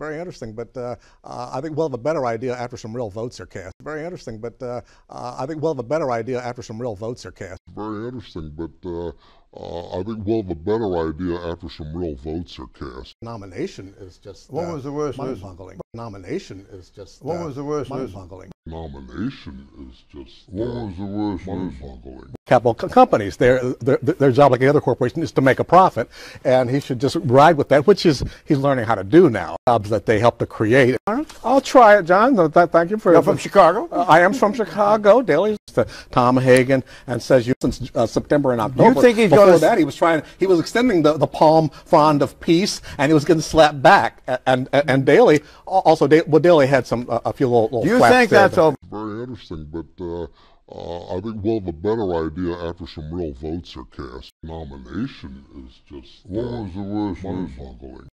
Very interesting, but uh, uh, I think we'll have a better idea after some real votes are cast. Very interesting, but uh, uh I think we'll have a better idea after some real votes are cast. Very interesting, but uh, uh, I think we'll have a better idea after some real votes are cast. Nomination is just what was the worst mind-boggling. Nomination is just what was the worst mind-boggling. Nomination is just what was the worst mind-boggling. Capital co companies, their, their job like any other corporation is to make a profit, and he should just ride with that, which is he's learning how to do now. Jobs that they help to create. I'll try it, John. Thank you for. You're from Chicago. Uh, I am from Chicago. Daily to Tom Hagen and says you since uh, September and October. You think he's before that he was trying he was extending the, the palm frond of peace and he was getting slapped back and and, and Daly also well Daly had some uh, a few little, little you think that's all very interesting but uh, uh, I think we'll have a better idea after some real votes are cast. Nomination is just what was the worst? Mind-boggling.